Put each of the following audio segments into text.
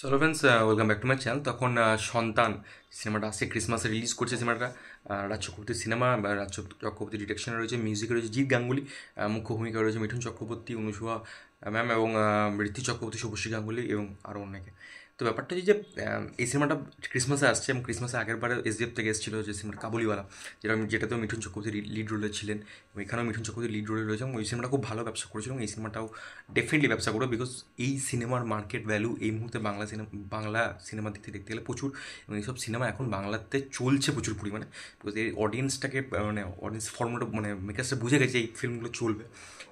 সরো friends welcome back to my channel তখন uh, সন্তান সিনেমাটা আসছে ক্রিসমাসে রিলিজ করছে সিনেমাটা রাজ চক্রবর্তীর সিনেমা রাজ চক্রবর্তী ডিটেকশনে রয়েছে মিউজিকে রয়েছে জিৎ গাঙ্গুলি মুখ্য ভূমিকা রয়েছে মিঠুন চক্রবর্তী অনুসুয়া ম্যাম এবং ঋত্বিক চক্রবর্তী শুভশ্রী গাঙ্গুলি এবং আরও অনেকে তো ব্যাপারটা হচ্ছে যে এই সিনেমাটা ক্রিসমাসে আসছে এবং ক্রিসমাসে আগের বারে এসডিএফ থেকে এসেছিলো যে সিনেমাটা কাবুলিওয়ালা যেটা যেটাতেও মিঠুন চক্রবর্তী লিড রোলে ছিলেন এবং এখানেও মিঠুন চক্রবর্তী লিড রোলে রয়েছে এবং ওই সিনেমাটা খুব ভালো ব্যবসা করেছিল এবং এই সিনেমাটাও ডেফিনেটলি ব্যবসা করবে বিকজ এই সিনেমার মার্কেট ভ্যালু এই মুহূর্তে বাংলা সিনেমা বাংলা সিনেমা দেখতে দেখতে গেলে প্রচুর এবং এইসব সিনেমা এখন বাংলাতে চলছে প্রচুর পরিমাণে বিকজ এই অডিয়েন্সটাকে মানে অডিয়েন্স ফর্মটা মানে মেকার্সটা বুঝে গেছে এই ফিল্মগুলো চলবে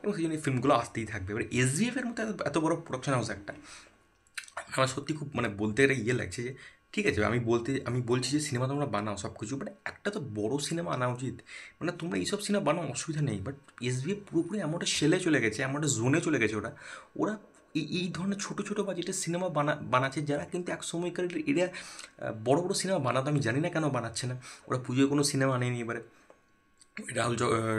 এবং সেই জন্য এই ফিল্মগুলো আসতেই থাকবে এবার এফের মতো এত বড় প্রোডাকশন হাউস একটা আমার সত্যি খুব মানে বলতে গেলে ইয়ে লাগছে যে ঠিক আছে আমি বলতে আমি বলছি যে সিনেমা তোমরা বানাও সব কিছু বাট একটা তো বড় সিনেমা আনা উচিত মানে তোমরা এইসব সিনেমা বানাও অসুবিধা নেই বাট এস বি পুরোপুরি এমন একটা সেলে চলে গেছে এমন একটা জোনে চলে গেছে ওরা ওরা এই এই ধরনের ছোটো ছোটো বাজেটের সিনেমা বানা বানাচ্ছে যারা কিন্তু এক সময়কার এরা বড় বড় সিনেমা বানাতো আমি জানি না কেন বানাচ্ছে না ওরা পুজোয় কোনো সিনেমা আনেনি এবারে রাহুল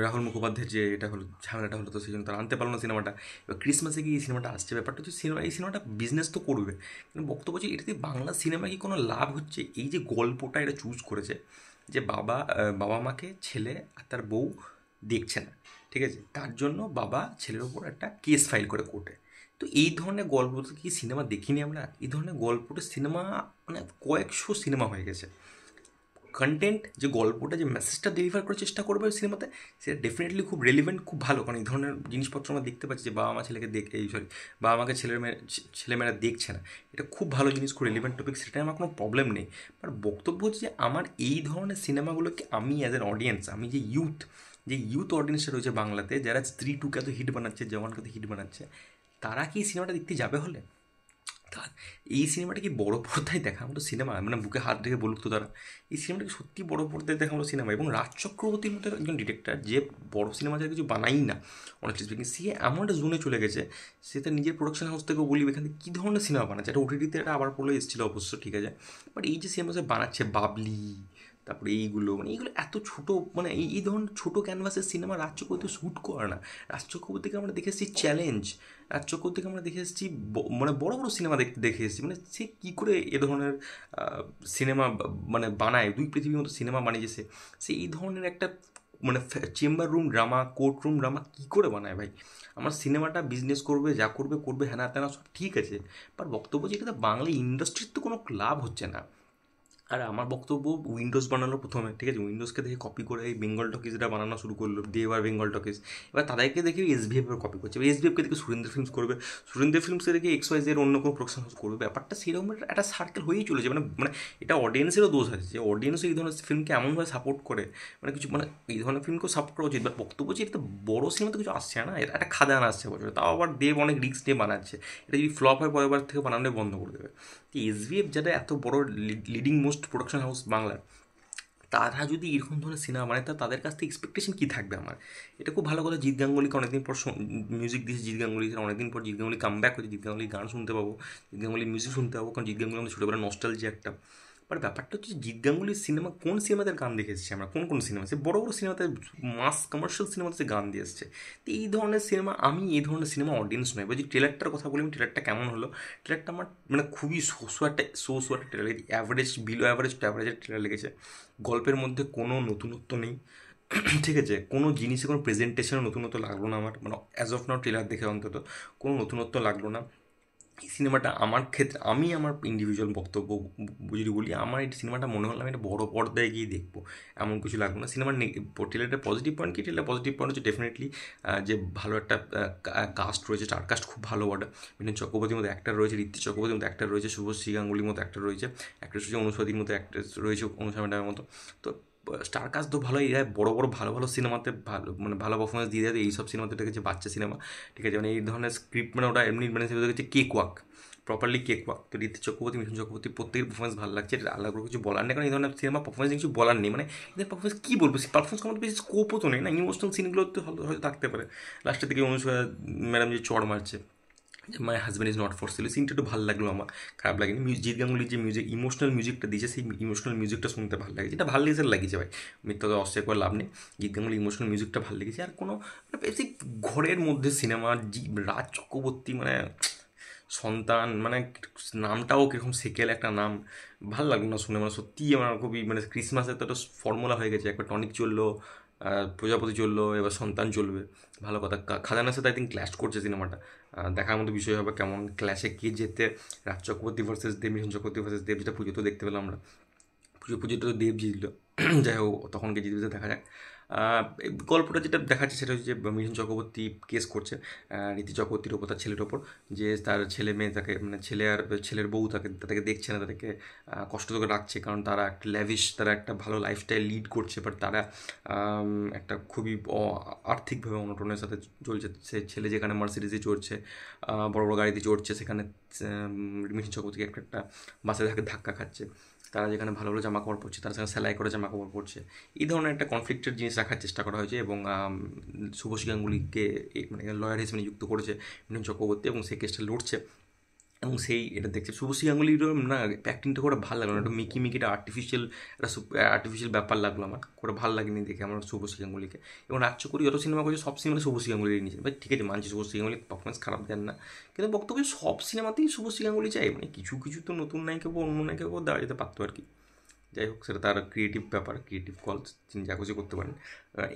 রাহুল মুখোপাধ্যায় যে এটা হলো ঝামেলাটা হলো তো সেই জন্য তারা আনতে পারলো না সিনেমাটা এবার ক্রিসমাসে গিয়ে এই সিনেমাটা আসছে ব্যাপারটা হচ্ছে সিনেমা এই সিনেমাটা বিজনেস তো করবে কিন্তু বক্তব্য হচ্ছে এটাতে বাংলা সিনেমা কি কোনো লাভ হচ্ছে এই যে গল্পটা এটা চুজ করেছে যে বাবা বাবা মাকে ছেলে আর তার বউ দেখছে না ঠিক আছে তার জন্য বাবা ছেলের ওপর একটা কেস ফাইল করে কোর্টে তো এই ধরনের গল্প কি সিনেমা দেখিনি আমরা এই ধরনের গল্পটা সিনেমা মানে কয়েকশো সিনেমা হয়ে গেছে কন্টেন্ট যে গল্পটা যে মেসেজটা ডেলিভার করার চেষ্টা করবে সিনেমাতে সেটা ডেফিনেটলি খুব রেলিভেন্ট খুব ভালো কারণ এই ধরনের জিনিসপত্র আমরা দেখতে পাচ্ছি যে বাবা মা ছেলেকে দেখ এই সরি বাবা মাকে ছেলে ছেলেমেয়েরা দেখছে না এটা খুব ভালো জিনিস খুব রেলিভেন্ট টপিক সেটা আমার কোনো প্রবলেম নেই বাট বক্তব্য হচ্ছে যে আমার এই ধরনের সিনেমাগুলোকে আমি অ্যাজ অ্যান অডিয়েন্স আমি যে ইউথ যে ইউথ অডিয়েন্সটা রয়েছে বাংলাতে যারা স্ত্রী টুকে এত হিট বানাচ্ছে জওয়ানকে এত হিট বানাচ্ছে তারা কি সিনেমাটা দেখতে যাবে হলে অর্থাৎ এই সিনেমাটা কি বড় পর্দায় দেখার মতো সিনেমা মানে বুকে হাত রেখে বলুক তো তারা এই সিনেমাটা সত্যি বড় পর্দায় দেখার মতো সিনেমা এবং রাজ চক্রবর্তীর মতো একজন ডিরেক্টর যে বড় সিনেমা ছাড়া কিছু বানাই না অনেস্টলি স্পিকিং সে এমন একটা জোনে চলে গেছে সে তার নিজের প্রোডাকশন হাউস থেকেও বলি এখানে কী ধরনের সিনেমা বানাচ্ছে একটা ওটিটিতে এটা আবার পড়লে এসেছিলো অবশ্য ঠিক আছে বাট এই যে সিনেমা সে বানাচ্ছে বাবলি তারপরে এইগুলো মানে এইগুলো এত ছোট মানে এই এই ধরনের ছোটো ক্যানভাসের সিনেমা রাজ চক্রবর্তী শ্যুট করে না রাজ চক্রবর্তীকে আমরা দেখে এসেছি চ্যালেঞ্জ রাজ চক্রবর্তীকে আমরা দেখে এসেছি মানে বড় বড় সিনেমা দেখতে দেখে এসেছি মানে সে কী করে এ ধরনের সিনেমা মানে বানায় দুই পৃথিবীর মতো সিনেমা বানিয়েছে সে এই ধরনের একটা মানে chamber room drama courtroom drama কী করে বানায় ভাই আমার সিনেমাটা বিজনেস করবে যা করবে করবে হ্যানা তেনা সব ঠিক আছে বাট বক্তব্য যে এটা বাংলা ইন্ডাস্ট্রির তো কোনো লাভ হচ্ছে না আর আমার বক্তব্য উইন্ডোজ বানানো প্রথমে ঠিক আছে উইন্ডোজকে দেখে কপি করে এই বেঙ্গল টকিজটা বানানো শুরু করলো দেব আর বেঙ্গল টকিজ এবার তাদেরকে দেখে এসবিএফের কপি করছে এবার এসবিএফকে দেখে সুরেন্দ্র ফিল্মস করবে সুরেন্দ্র ফিল্মসকে দেখে এক্স ওয়াই জের অন্য কোনো প্রোডাকশন হাউস করবে ব্যাপারটা সেরকম একটা সার্কেল হয়েই চলেছে মানে মানে এটা অডিয়েন্সেরও দোষ আছে যে অডিয়েন্স এই ধরনের ফিল্মকে এমনভাবে সাপোর্ট করে মানে কিছু মানে এই ধরনের ফিল্মকেও সাপোর্ট করা উচিত বা বক্তব্য যে এটা বড় সিনেমা তো কিছু আসছে না এটা একটা খাদান আসছে বছর তাও আবার দেব অনেক রিক্স নিয়ে বানাচ্ছে এটা যদি ফ্লপ হয় পরের বার থেকে বানানো বন্ধ করে দেবে এসভিএফ যেটা এত বড় leading most host production house বাংলার তারা যদি এরকম ধরনের সিনেমা বানায় তা তাদের কাছ থেকে এক্সপেকটেশন কী থাকবে আমার এটা খুব ভালো করে জিৎ গাঙ্গুলিকে অনেকদিন পর মিউজিক দিয়েছে জিৎ গাঙ্গুলি অনেকদিন পর জিৎ গাঙ্গুলি কাম ব্যাক হয়েছে জিৎ গাঙ্গুলি গান শুনতে পাবো জিৎ গাঙ্গুলি মিউজিক শুনতে পাবো কারণ জিৎ গাঙ্গুলি আমাদের ছোটোবেলা নস্টালজি যে একটা বাট মানে ব্যাপারটা হচ্ছে জিৎ গাঙ্গুলির সিনেমা কোন সিনেমাতে গান দেখে এসেছি আমরা কোন কোন সিনেমা সে বড়ো বড়ো সিনেমাতে মাস কমার্শিয়াল সিনেমাতে সে গান দিয়ে এসেছে তো এই ধরনের সিনেমা আমি এই ধরনের সিনেমা অডিয়েন্স নয় বা যে ট্রেলারটার কথা বলি আমি ট্রেলারটা কেমন হলো ট্রেলারটা আমার মানে খুবই সোসো একটা সোসো একটা trailer average below average to অ্যাভারেজের ট্রেলার লেগেছে গল্পের মধ্যে কোনো নতুনত্ব নেই ঠিক আছে কোনো জিনিসে কোনো প্রেজেন্টেশনে নতুনত্ব লাগলো না আমার মানে অ্যাজ অফ নাও ট্রেলার দেখে অন্তত কোনো নতুনত্ব লাগলো না এই সিনেমাটা আমার ক্ষেত্রে আমি আমার ইন্ডিভিজুয়াল বক্তব্য যদি বলি আমার এই সিনেমাটা মনে হলো আমি এটা বড় পর্দায় গিয়ে দেখবো এমন কিছু লাগবে না সিনেমার ট্রেলারটা পজিটিভ পয়েন্ট কি ট্রেলার পজিটিভ পয়েন্ট হচ্ছে ডেফিনেটলি যে ভালো একটা কাস্ট রয়েছে চার কাস্ট খুব ভালো বটে মিলন চক্রবর্তীর মতো একটা রয়েছে ঋত্বিক চক্রবর্তীর মতো একটা রয়েছে শুভশ্রী গাঙ্গুলির মতো একটা রয়েছে একটা রয়েছে অনুস্বাদীর মতো একটা রয়েছে অনুষা মতো তো স্টার কাজ তো ভালোই যায় হ্যাঁ, বড়ো বড়ো ভালো ভালো সিনেমাতে ভালো মানে ভালো পারফরমেন্স দিয়ে দেয় এইসব সিনেমাতে দেখেছে বাচ্চা সিনেমা ঠিক আছে মানে এই ধরনের স্ক্রিপ্ট মানে ওটা এমনি মানে দেখেছে cakewalk properly cakewalk তো রীতি চক্রবর্তী মিশন চক্রবর্তী প্রত্যেকের পারফরমেন্স ভালো লাগছে আলাদা করে কিছু বলার নেই কারণ এই ধরনের সিনেমা পারফরমেন্স কিছু বলার নেই মানে এদের পারফরমেন্স কী বলবো পারফরমেন্স কোনো বেশি স্কোপও তো নেই না ইমোশনাল সিনগুলো তো হয়তো থাকতে পারে লাস্টের দিকে অনুষ্কা ম্যাডাম যে চড় মারছে যে my husband is not for sale সিনটা একটু ভালো লাগলো আমার খারাপ লাগেনি জিৎ গাঙ্গুলির যে মিউজিক ইমোশনাল মিউজিকটা দিয়েছে সেই ইমোশনাল মিউজিকটা শুনতে ভালো লাগে যেটা ভালো লেগেছে লাগিয়েছে ভাই মিথ্যাকে অস্বীকার করে লাভ নেই জিৎ গাঙ্গুলির ইমোশনাল মিউজিকটা ভালো লেগেছে আর কোনো বেশি মানে ঘরের মধ্যে সিনেমার রাজ চক্রবর্তী মানে সন্তান মানে নামটাও কীরকম সেকেল একটা নাম ভালো লাগলো না শুনে মানে সত্যিই আমার খুবই মানে ক্রিসমাসের তো একটা ফর্মুলা হয়ে গেছে একটা টনিক চললো প্রজাপতি চললো এবার সন্তান চলবে ভালো কথা খাজানার সাথে আই থিঙ্ক ক্ল্যাশ করছে সিনেমাটা দেখার মতো বিষয় হবে কেমন ক্ল্যাশে কে যেতে রাজ চক্রবর্তী ভার্সেস দেব মিশন চক্রবর্তী ভার্সেস দেব যেটা পুজো তো দেখতে পেলাম আমরা পুজো পুজোটা তো দেব জিতলো যাই হোক তখন কে জিতবে দেখা যাক গল্পটা যেটা দেখাচ্ছে সেটা হচ্ছে যে মিঠুন চক্রবর্তী কেস করছে নীতি চক্রবর্তীর ওপর তার ছেলের ওপর যে তার ছেলে মেয়ে তাকে মানে ছেলে আর ছেলের বউ তাকে তাকে দেখছে না তাদেরকে কষ্ট করে রাখছে কারণ তারা একটা ল্যাভিশ তারা একটা ভালো লাইফস্টাইল লিড করছে বাট তারা একটা খুবই আর্থিকভাবে অনটনের সাথে চলছে সে ছেলে যেখানে মার্সিডিজে চড়ছে বড় বড় গাড়িতে চড়ছে সেখানে মিঠুন চক্রবর্তীকে একটা একটা বাসে ধাক্কা খাচ্ছে তারা যেখানে ভালো ভালো জামা কাপড় পরছে তারা সেখানে সেলাই করে জামা কাপড় পরছে এই ধরনের একটা কনফ্লিক্টেড জিনিস রাখার চেষ্টা করা হয়েছে এবং শুভশ্রী গাঙ্গুলিকে মানে লয়ার হিসেবে নিযুক্ত করেছে মিনন চক্রবর্তী এবং সেই কেসটা লড়ছে এবং সেই এটা দেখছে শুভশ্রী গাঙ্গুলির না অ্যাক্টিংটা করে ভালো লাগলো না একটা মিকি মিকিটা আর্টিফিশিয়াল একটা আর্টিফিশিয়াল ব্যাপার লাগলো আমার করে ভালো লাগেনি দেখে আমার শুভশ্রী গাঙ্গুলিকে এবং রাজ্য করি যত সিনেমা করছে সব সিনেমাতে শুভশ্রী গাঙ্গুলি নিয়েছে ভাই ঠিক আছে মানছি শুভশ্রী গাঙ্গুলি পারফরমেন্স খারাপ দেন না কিন্তু বক্তব্য সব সিনেমাতেই শুভশ্রী গাঙ্গুলি চাই মানে কিছু কিছু তো নতুন নায়িকা অন্য অন্য নায়িকা যেতে পারতো আর কি যাই হোক সেটা তার ক্রিয়েটিভ ব্যাপার ক্রিয়েটিভ কল তিনি যা কিছু করতে পারেন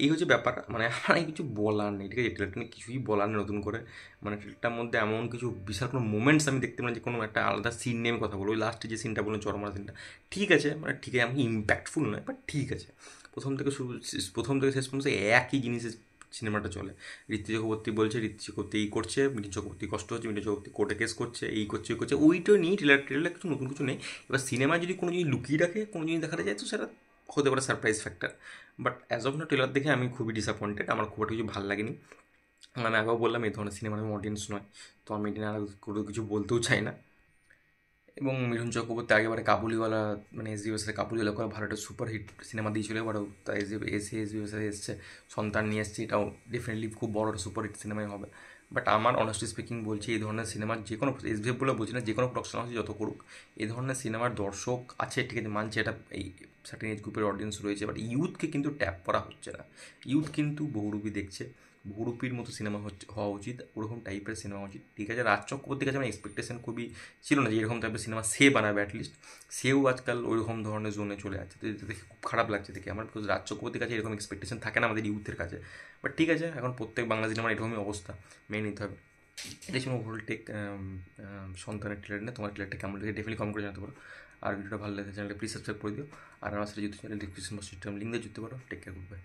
এই হচ্ছে ব্যাপার মানে আমার কিছু বলার নেই ঠিক আছে ট্রেলারটা নিয়ে কিছুই বলার নেই নতুন করে মানে ট্রেলারটার মধ্যে এমন কিছু বিশাল কোনো মোমেন্টস আমি দেখতে পাই যে কোনো একটা আলাদা সিন নিয়ে কথা বলবো ওই লাস্টে যে সিনটা বললাম চরমার সিনটা ঠিক আছে মানে ঠিক আছে আমি ইম্প্যাক্টফুল নয় বাট ঠিক আছে প্রথম থেকে শুরু প্রথম থেকে শেষ পর্যন্ত একই জিনিসের সিনেমাটা চলে ঋত্বিক চক্রবর্তী বলছে ঋত্বি চক্রবর্তী এই করছে মিঠুন চক্রবর্তী কষ্ট হচ্ছে মিঠুন চক্রবর্তী কোর্টে কেস করছে এই করছে ওই করছে ওইটা নিয়ে ট্রেলার ট্রেলার কিছু নতুন কিছু নেই এবার সিনেমা যদি কোনো জিনিস লুকিয়ে রাখে কোনো জিনিস দেখাতে যায় তো সেটা হতে পারে surprise factor but as of না ট্রেলার দেখে আমি খুবই ডিসঅ্যাপয়েন্টেড আমার খুব একটা কিছু ভালো লাগেনি মানে আমি আগেও বললাম এই ধরনের সিনেমা আমি অডিয়েন্স নয় তো আমি এটা আর কোনো কিছু বলতেও চাই না এবং মিঠুন চক্রবর্তী আগেবারে কাবুলিওয়ালা মানে এস ডিওসের কাবুলিওয়ালা করে ভালো একটা সুপারহিট সিনেমা দিয়েছিল এবারও তাই এস এসে এস সাথে এসছে সন্তান নিয়ে এসছে এটাও ডেফিনেটলি খুব বড় একটা সুপারহিট সিনেমাই হবে বাট আমার অনেস্টলি স্পিকিং বলছি এই ধরনের সিনেমার যে কোনো এস বলে বলছি না যে কোনো প্রোডাকশন হচ্ছে যত করুক এই ধরনের সিনেমার দর্শক আছে ঠিক আছে মানছে এটা এই সার্টেন এজ গ্রুপের অডিয়েন্স রয়েছে বাট ইউথকে কিন্তু ট্যাপ করা হচ্ছে না ইউথ কিন্তু বহুরূপী দেখছে বহুরূপীর মতো সিনেমা হচ্ছে হওয়া উচিত ওরকম টাইপের সিনেমা উচিত ঠিক আছে রাজ চক্রবর্তীর কাছে আমার এক্সপেকটেশন খুবই ছিল না যে এরকম টাইপের সিনেমা সে বানাবে অ্যাটলিস্ট সেও আজকাল ওইরকম ধরনের জোনে চলে যাচ্ছে তো দেখে খুব খারাপ লাগছে দেখে আমার বিকজ রাজ চক্রবর্তীর কাছে এরকম এক্সপেকটেশন থাকে না আমাদের ইউথের কাছে বাট ঠিক আছে এখন প্রত্যেক বাংলা সিনেমার এরকমই অবস্থা মেনে নিতে হবে এটা ছিল ওভারটেক সন্তানের ট্রেলার না তোমার ট্রেলারটা কেমন লাগে ডেফিনেটলি কম করে জানাতে পারো আর ভিডিওটা ভালো লাগে চ্যানেলটা প্লিজ সাবস্ক্রাইব করে দিও আর আমার সাথে যুক্ত চ্যানেল ডিসক্রিপশন বক্সে লিঙ্ক দিয়ে যুক্ত করো টেক কেয়ার গুড বাই